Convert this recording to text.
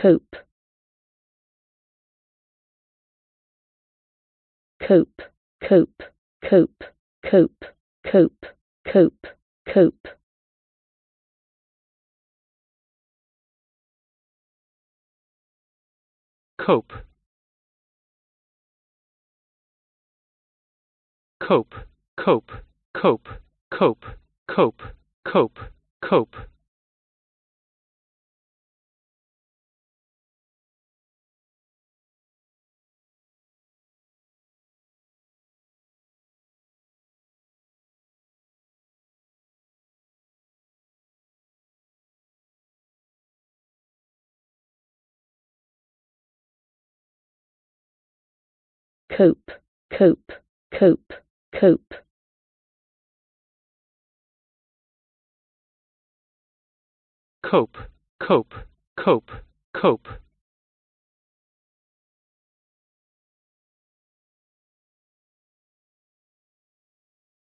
cope cope cope cope cope cope cope cope cope cope cope cope cope cope cope cope cope, cope, cope, cope. Cope, cope, cope, cope.